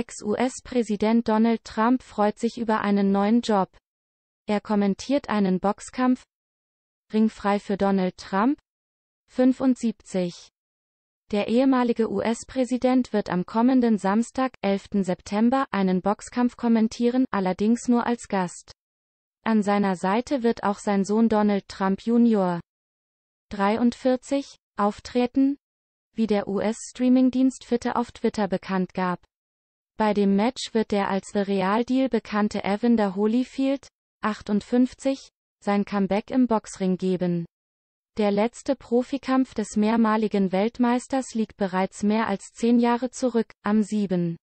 Ex-US-Präsident Donald Trump freut sich über einen neuen Job. Er kommentiert einen Boxkampf. Ringfrei für Donald Trump. 75. Der ehemalige US-Präsident wird am kommenden Samstag, 11. September, einen Boxkampf kommentieren, allerdings nur als Gast. An seiner Seite wird auch sein Sohn Donald Trump Jr. 43 auftreten, wie der US-Streamingdienst Fitte auf Twitter bekannt gab. Bei dem Match wird der als The Real Deal bekannte Evander Holyfield, 58, sein Comeback im Boxring geben. Der letzte Profikampf des mehrmaligen Weltmeisters liegt bereits mehr als zehn Jahre zurück, am 7.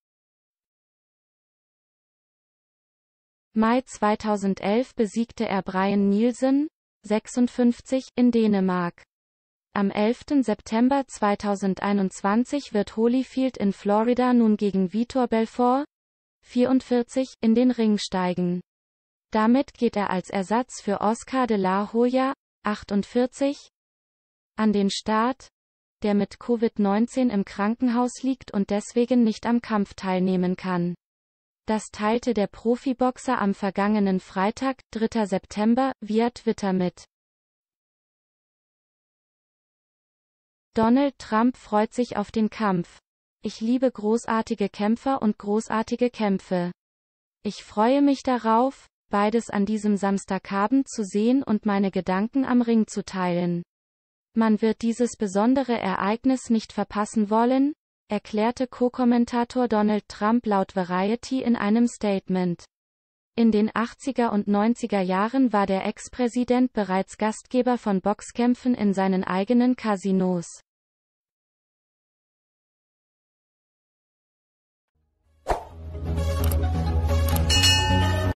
Mai 2011 besiegte er Brian Nielsen, 56, in Dänemark. Am 11. September 2021 wird Holyfield in Florida nun gegen Vitor Belfort, 44, in den Ring steigen. Damit geht er als Ersatz für Oscar de la Hoya, 48, an den Start, der mit Covid-19 im Krankenhaus liegt und deswegen nicht am Kampf teilnehmen kann. Das teilte der Profiboxer am vergangenen Freitag, 3. September, via Twitter mit. Donald Trump freut sich auf den Kampf. Ich liebe großartige Kämpfer und großartige Kämpfe. Ich freue mich darauf, beides an diesem Samstagabend zu sehen und meine Gedanken am Ring zu teilen. Man wird dieses besondere Ereignis nicht verpassen wollen, erklärte Co-Kommentator Donald Trump laut Variety in einem Statement. In den 80er und 90er Jahren war der Ex-Präsident bereits Gastgeber von Boxkämpfen in seinen eigenen Casinos.